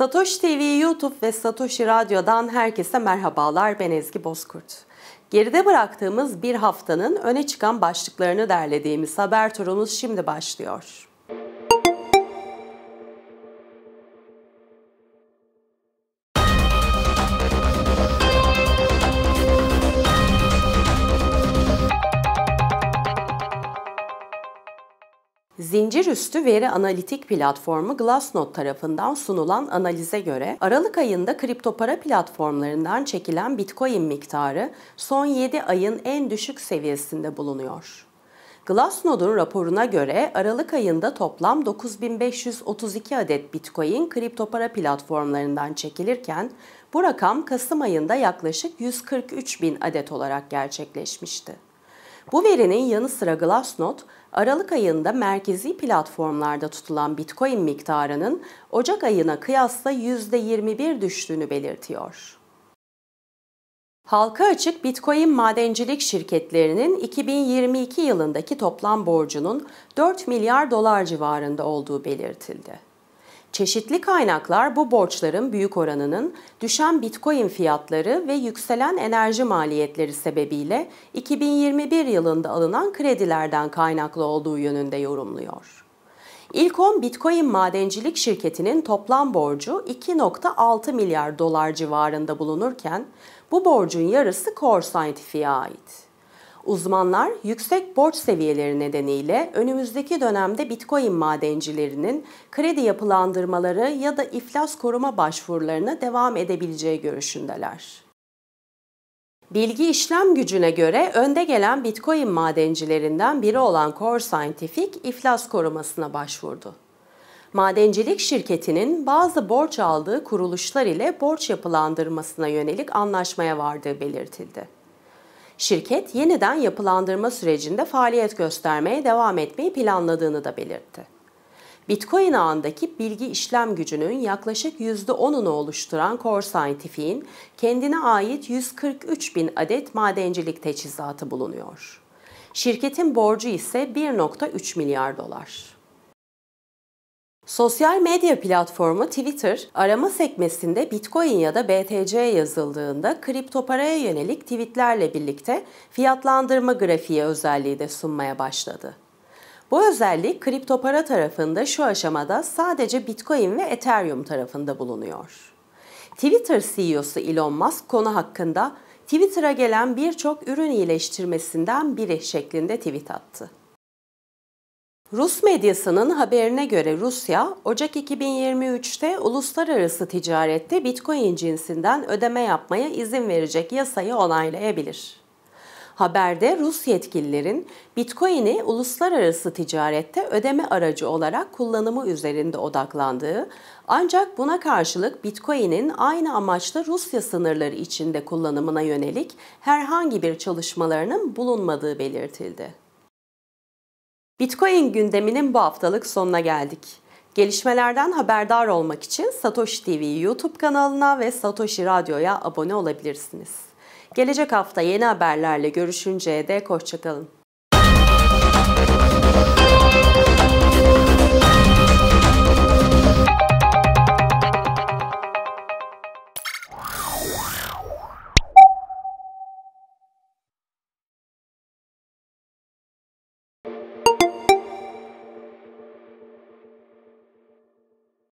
Satoshi TV YouTube ve Satoshi Radyo'dan herkese merhabalar. Ben Ezgi Bozkurt. Geride bıraktığımız bir haftanın öne çıkan başlıklarını derlediğimiz haber turumuz şimdi başlıyor. Zincirüstü veri analitik platformu Glassnode tarafından sunulan analize göre Aralık ayında kripto para platformlarından çekilen Bitcoin miktarı son 7 ayın en düşük seviyesinde bulunuyor. Glassnode'un raporuna göre Aralık ayında toplam 9532 adet Bitcoin kripto para platformlarından çekilirken bu rakam Kasım ayında yaklaşık 143 bin adet olarak gerçekleşmişti. Bu verinin yanı sıra Glassnode, Aralık ayında merkezi platformlarda tutulan Bitcoin miktarının Ocak ayına kıyasla %21 düştüğünü belirtiyor. Halka açık Bitcoin madencilik şirketlerinin 2022 yılındaki toplam borcunun 4 milyar dolar civarında olduğu belirtildi. Çeşitli kaynaklar bu borçların büyük oranının düşen Bitcoin fiyatları ve yükselen enerji maliyetleri sebebiyle 2021 yılında alınan kredilerden kaynaklı olduğu yönünde yorumluyor. İlk 10 Bitcoin madencilik şirketinin toplam borcu 2.6 milyar dolar civarında bulunurken bu borcun yarısı Core Scientific'e ait. Uzmanlar yüksek borç seviyeleri nedeniyle önümüzdeki dönemde Bitcoin madencilerinin kredi yapılandırmaları ya da iflas koruma başvurularına devam edebileceği görüşündeler. Bilgi işlem gücüne göre önde gelen Bitcoin madencilerinden biri olan Core Scientific iflas korumasına başvurdu. Madencilik şirketinin bazı borç aldığı kuruluşlar ile borç yapılandırmasına yönelik anlaşmaya vardığı belirtildi şirket yeniden yapılandırma sürecinde faaliyet göstermeye devam etmeyi planladığını da belirtti. Bitcoin ağındaki bilgi işlem gücünün yaklaşık %10'unu oluşturan Core Scientific'in kendine ait 143 bin adet madencilik teçhizatı bulunuyor. Şirketin borcu ise 1.3 milyar dolar. Sosyal medya platformu Twitter, arama sekmesinde Bitcoin ya da BTC yazıldığında kripto paraya yönelik tweetlerle birlikte fiyatlandırma grafiği özelliği de sunmaya başladı. Bu özellik kripto para tarafında şu aşamada sadece Bitcoin ve Ethereum tarafında bulunuyor. Twitter CEO'su Elon Musk konu hakkında Twitter'a gelen birçok ürün iyileştirmesinden biri şeklinde tweet attı. Rus medyasının haberine göre Rusya, Ocak 2023'te uluslararası ticarette Bitcoin cinsinden ödeme yapmaya izin verecek yasayı onaylayabilir. Haberde Rus yetkililerin Bitcoin'i uluslararası ticarette ödeme aracı olarak kullanımı üzerinde odaklandığı, ancak buna karşılık Bitcoin'in aynı amaçla Rusya sınırları içinde kullanımına yönelik herhangi bir çalışmalarının bulunmadığı belirtildi. Bitcoin gündeminin bu haftalık sonuna geldik. Gelişmelerden haberdar olmak için Satoshi TV YouTube kanalına ve Satoshi Radyo'ya abone olabilirsiniz. Gelecek hafta yeni haberlerle görüşünceye dek hoşçakalın.